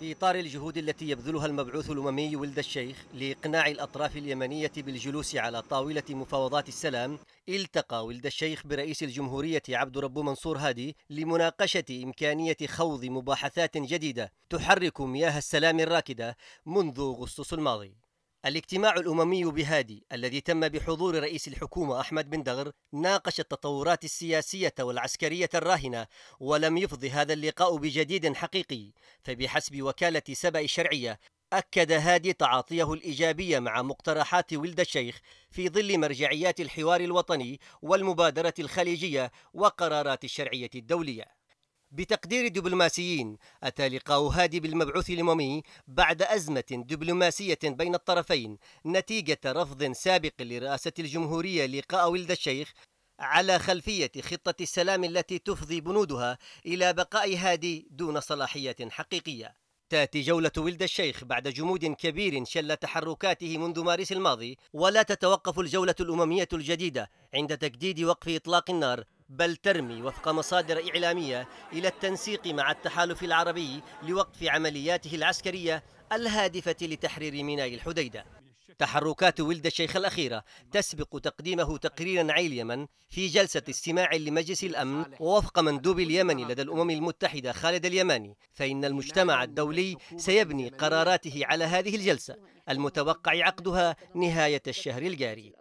في إطار الجهود التي يبذلها المبعوث الأممي ولد الشيخ لإقناع الأطراف اليمنية بالجلوس على طاولة مفاوضات السلام التقى ولد الشيخ برئيس الجمهورية عبد رب منصور هادي لمناقشة إمكانية خوض مباحثات جديدة تحرك مياه السلام الراكدة منذ أغسطس الماضي الاجتماع الأممي بهادي الذي تم بحضور رئيس الحكومة أحمد بن دغر ناقش التطورات السياسية والعسكرية الراهنة ولم يفض هذا اللقاء بجديد حقيقي فبحسب وكالة سبأ الشرعية أكد هادي تعاطيه الإيجابية مع مقترحات ولد الشيخ في ظل مرجعيات الحوار الوطني والمبادرة الخليجية وقرارات الشرعية الدولية بتقدير دبلوماسيين أتى لقاء هادي بالمبعوث الأممي بعد أزمة دبلوماسية بين الطرفين نتيجة رفض سابق لرئاسة الجمهورية لقاء ولد الشيخ على خلفية خطة السلام التي تفضي بنودها إلى بقاء هادي دون صلاحية حقيقية تأتي جولة ولد الشيخ بعد جمود كبير شل تحركاته منذ مارس الماضي ولا تتوقف الجولة الأممية الجديدة عند تجديد وقف إطلاق النار بل ترمي وفق مصادر إعلامية إلى التنسيق مع التحالف العربي لوقف عملياته العسكرية الهادفة لتحرير ميناء الحديدة تحركات ولد الشيخ الأخيرة تسبق تقديمه تقريرا عن اليمن في جلسة استماع لمجلس الأمن ووفق مندوب اليمن لدى الأمم المتحدة خالد اليماني فإن المجتمع الدولي سيبني قراراته على هذه الجلسة المتوقع عقدها نهاية الشهر الجاري